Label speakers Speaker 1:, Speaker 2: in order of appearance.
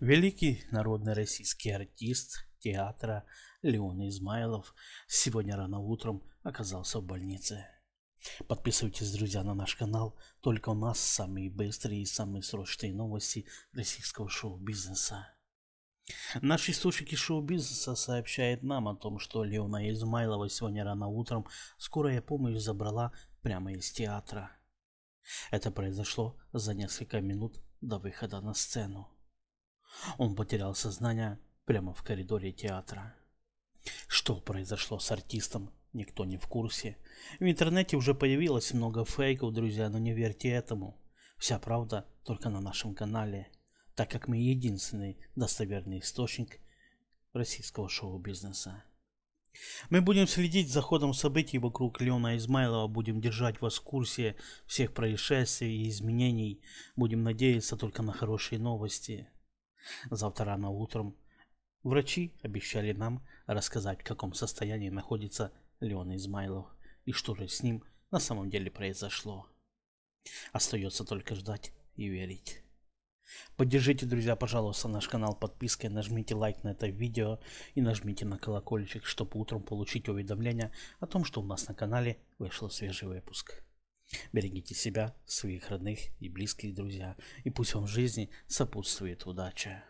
Speaker 1: Великий народный российский артист театра Леон Измайлов сегодня рано утром оказался в больнице. Подписывайтесь, друзья, на наш канал. Только у нас самые быстрые и самые срочные новости российского шоу-бизнеса. Наши источники шоу-бизнеса сообщают нам о том, что Леона Измайлова сегодня рано утром скорая помощь забрала прямо из театра. Это произошло за несколько минут до выхода на сцену. Он потерял сознание прямо в коридоре театра. Что произошло с артистом, никто не в курсе. В интернете уже появилось много фейков, друзья, но не верьте этому. Вся правда только на нашем канале, так как мы единственный достоверный источник российского шоу-бизнеса. Мы будем следить за ходом событий вокруг Леона Измайлова, будем держать вас в курсе всех происшествий и изменений, будем надеяться только на хорошие новости. Завтра рано утром врачи обещали нам рассказать, в каком состоянии находится Леон Измайлов и что же с ним на самом деле произошло. Остается только ждать и верить. Поддержите, друзья, пожалуйста, наш канал подпиской, нажмите лайк на это видео и нажмите на колокольчик, чтобы утром получить уведомления о том, что у нас на канале вышел свежий выпуск. Берегите себя, своих родных и близких, друзья, и пусть вам в жизни сопутствует удача.